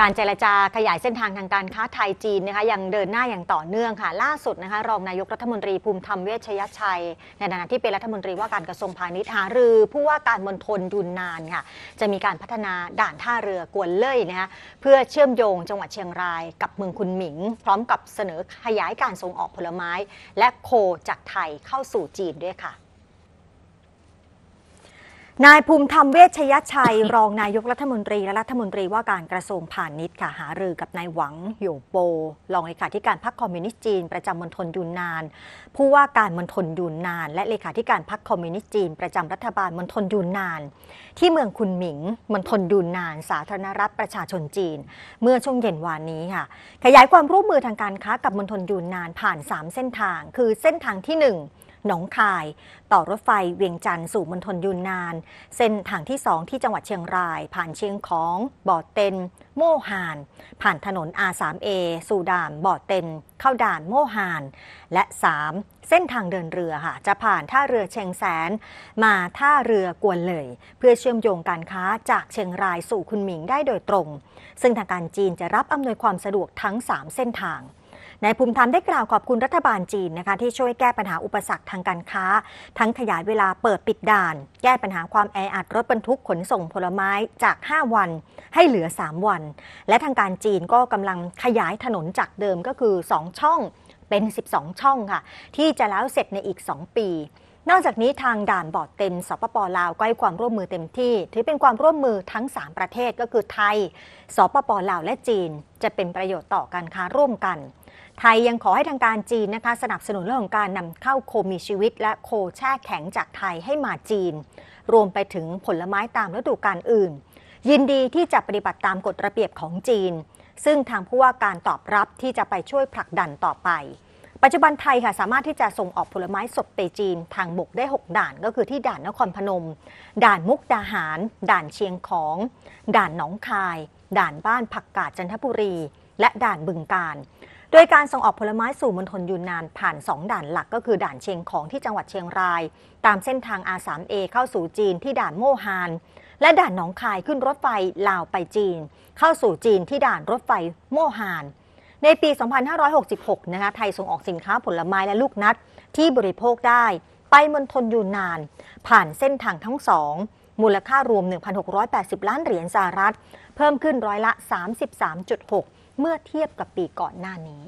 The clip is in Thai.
การเจรจาขยายเส้นทางทางการค้าไทยจีนนะคะยังเดินหน้าอย่างต่อเนื่องค่ะ ล่าสุดนะคะรองนายกรัฐมนตรีภูมิธรรมเวชยชัยในฐานะที่เป็นรัฐมนตรีว่าการกระทรวงพาณิชย์หารือผู้ว่าการมณฑลยุนนานค่ะจะมีการพัฒนาด่าน ท่าเรือกวนเล่ยนะคะเพื่อเชื่อมโยงจังหวัดเชียงรายกับเมืองคุนหมิง พร้อมกับเสนอขยายการส่งออกผลไม้ และโคจากไทยเข้าสู่จีนด้วยค่ะนายภูมิธรรมเวชยชัย รองนายกรัฐมนตรีและรัฐมนตรีว่าการกระทรวงพาณิชย์ค่ะหารือกับนายหวังหยงโปรองเลขาธิการพรรคคอมมิวนิสต์จีนประจำมณฑลยูนนานผู้ว่าการมณฑลยูนนาน และเลขาธิการพรรคคอมมิวนิสต์จีน ประจำรัฐบาลมณฑลยูนนานที่เมืองคุนหมิงมณฑลยูนนาน สาธารณรัฐประชาชนจีน เมื่อช่วงเย็นวานนี้ค่ะ ขยายความร่วมมือทางการค้ากับมณฑลยูนนานผ่าน 3 เส้นทาง คือเส้นทางที่1หนองคายต่อรถไฟเวียงจันทร์สู่มณฑลยูนนาน เส้นทางที่สองที่จังหวัดเชียงรายผ่านเชียงของบ่อเต็นโม่หาน ผ่านถนน R3A สู่ด่านบ่อเต็นเข้าด่านโม่หาน และ 3 เส้นทางเดินเรือค่ะจะผ่านท่าเรือเชียงแสนมาท่าเรือกวนเลย เพื่อเชื่อมโยงการค้าจากเชียงรายสู่คุณหมิงได้โดยตรง ซึ่งทางการจีนจะรับอำนวยความสะดวกทั้ง 3 เส้นทางนายภูมิธรรมได้กล่าวขอบคุณรัฐบาลจีนนะคะ ที่ช่วยแก้ปัญหาอุปสรรคทางการค้า ทั้งขยายเวลาเปิดปิดด่าน แก้ปัญหาความแออัดรถบรรทุกขนส่งผลไม้จาก 5 วันให้เหลือ 3 วัน และทางการจีนก็กำลังขยายถนนจากเดิมก็คือ 2 ช่องเป็น 12 ช่องค่ะ ที่จะแล้วเสร็จในอีก 2 ปีนอกจากนี้ทางด่านบอดเต็นสปปลาวก็ให้ความร่วมมือเต็มที่ถือเป็นความร่วมมือทั้ง3ประเทศก็คือไทย สปปลาวและจีน จะเป็นประโยชน์ต่อการค้าร่วมกัน ไทยยังขอให้ทางการจีนนะคะสนับสนุนเรื่องของการนำเข้าโคมีชีวิต และโคแช่แข็งจากไทยให้มาจีน รวมไปถึงผลไม้ตามฤดูกาลอื่น ยินดีที่จะปฏิบัติตามกฎระเบียบของจีน ซึ่งทางผู้ว่าการตอบรับที่จะไปช่วยผลักดันต่อไปปัจจุบันไทยค่ะสามารถที่จะส่งออกผลไม้สดไปจีนทางบกได้ 6 ด่านก็คือที่ด่านนครพนม ด่านมุกดาหาร ด่านเชียงของ ด่านหนองคาย ด่านบ้านผักกาดจันทบุรี และด่านบึงการโดยการส่งออกผลไม้สู่มณฑลยูนนานผ่าน 2 ด่านหลักก็คือ ด่านเชียงของที่จังหวัดเชียงราย ตามเส้นทางม3 a เข้าสู่จีนที่ด่านโมฮานและด่านหนองคายขึ้นรถไฟลาวไปจีน เข้าสู่จีนที่ด่านรถไฟโมฮานในปี 2566 นะคะไทยส่งออกสินค้าผลไม้และลูกนัดที่บริโภคได้ ไปมณฑลยูนนานผ่านเส้นทางทั้งสองมูลค่ารวม 1,680 ล้านเหรียญสหรัฐ เพิ่มขึ้นร้อยละ 33.6 เมื่อเทียบกับปีก่อนหน้านี้